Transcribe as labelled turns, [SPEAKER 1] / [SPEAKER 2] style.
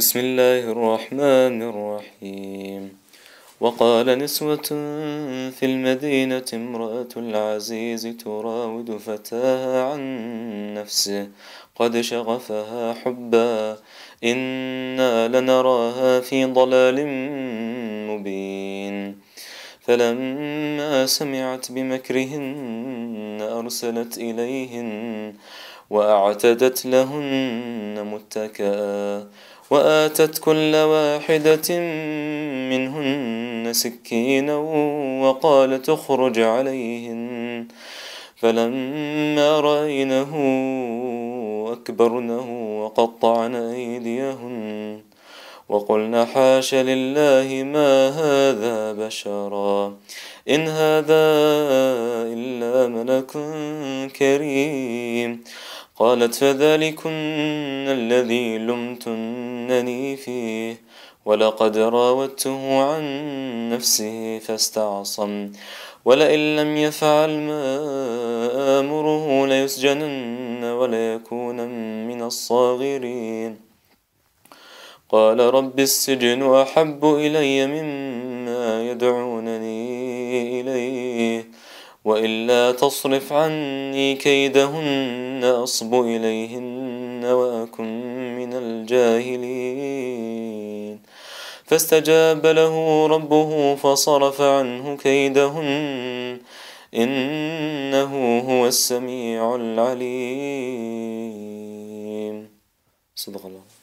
[SPEAKER 1] بسم الله الرحمن الرحيم وقال نسوة في المدينة امرأة العزيز تراود فتاها عن نفسه قد شغفها حبا إنا لنراها في ضلال مبين فلما سمعت بمكرهن أرسلت إليهن وأعتدت لهن متكأ وآتت كل واحدة منهن سكينا وقالت اخرج عليهن فلما رأينه أكبرنه وقطعن أيديهن وقلنا حاش لله ما هذا بشرا إن هذا إلا ملك كريم قالت فذلكن الذي لمتنني فيه ولقد راودته عن نفسه فاستعصم ولئن لم يفعل ما آمره ليسجنن وليكون من الصاغرين قال رب السجن أحب إلي مما يدعونني إليه والا تصرف عني كيدهن اصب اليهن واكن من الجاهلين فاستجاب له ربه فصرف عنه كيدهن انه هو السميع العليم صدق الله